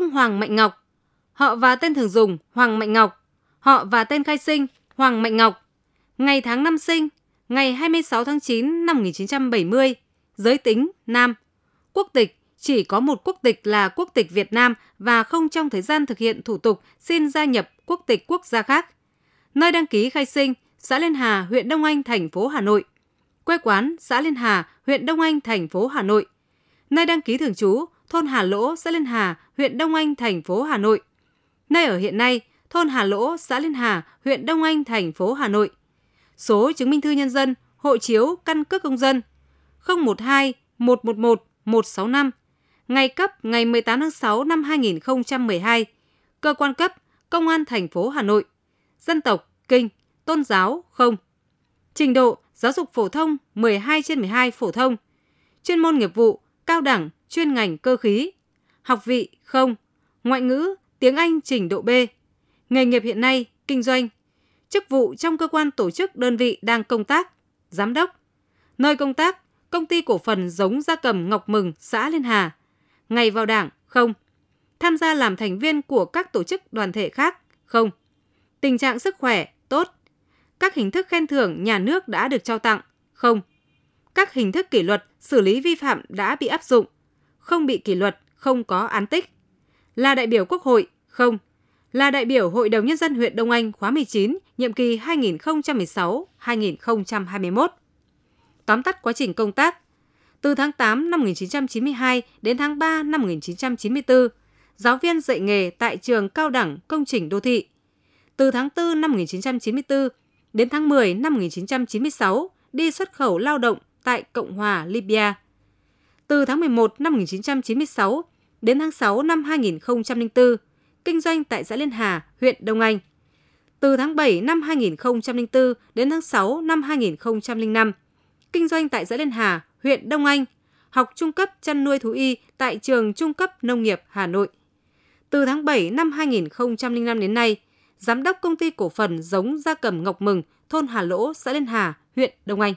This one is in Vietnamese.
ông Hoàng Mạnh Ngọc. Họ và tên thường dùng Hoàng Mạnh Ngọc. Họ và tên khai sinh Hoàng Mạnh Ngọc. Ngày tháng năm sinh, ngày 26 tháng 9 năm 1970. Giới tính nam. Quốc tịch chỉ có một quốc tịch là quốc tịch Việt Nam và không trong thời gian thực hiện thủ tục xin gia nhập quốc tịch quốc gia khác. Nơi đăng ký khai sinh, xã Liên Hà, huyện Đông Anh, thành phố Hà Nội. Quê quán, xã Liên Hà, huyện Đông Anh, thành phố Hà Nội. Nơi đăng ký thường trú, thôn Hà Lỗ, xã Liên Hà, huyện Đông Anh, thành phố Hà Nội. Nơi ở hiện nay, thôn Hà Lỗ, xã Liên Hà, huyện Đông Anh, thành phố Hà Nội. Số chứng minh thư nhân dân, hộ chiếu, căn cước công dân 012 111 165 ngày cấp ngày 18 tháng 6 năm 2012, cơ quan cấp Công an thành phố Hà Nội, dân tộc Kinh, tôn giáo không, trình độ giáo dục phổ thông 12 trên 12 phổ thông, chuyên môn nghiệp vụ cao đẳng chuyên ngành cơ khí, học vị không, ngoại ngữ, tiếng Anh trình độ B, nghề nghiệp hiện nay, kinh doanh, chức vụ trong cơ quan tổ chức đơn vị đang công tác, giám đốc, nơi công tác, công ty cổ phần giống gia cầm Ngọc Mừng, xã Liên Hà, ngày vào đảng, không, tham gia làm thành viên của các tổ chức đoàn thể khác, không, tình trạng sức khỏe, tốt, các hình thức khen thưởng nhà nước đã được trao tặng, không, các hình thức kỷ luật xử lý vi phạm đã bị áp dụng, không bị kỷ luật, không có án tích. Là đại biểu Quốc hội, không. Là đại biểu Hội đồng Nhân dân huyện Đông Anh khóa 19, nhiệm kỳ 2016-2021. Tóm tắt quá trình công tác. Từ tháng 8 năm 1992 đến tháng 3 năm 1994, giáo viên dạy nghề tại trường cao đẳng công trình đô thị. Từ tháng 4 năm 1994 đến tháng 10 năm 1996 đi xuất khẩu lao động tại Cộng hòa Libya từ tháng 11 năm 1996 đến tháng 6 năm 2004, kinh doanh tại xã Liên Hà, huyện Đông Anh. Từ tháng 7 năm 2004 đến tháng 6 năm 2005, kinh doanh tại xã Liên Hà, huyện Đông Anh, học trung cấp chăn nuôi thú y tại trường trung cấp nông nghiệp Hà Nội. Từ tháng 7 năm 2005 đến nay, giám đốc công ty cổ phần giống gia cầm Ngọc Mừng, thôn Hà Lỗ, xã Liên Hà, huyện Đông Anh.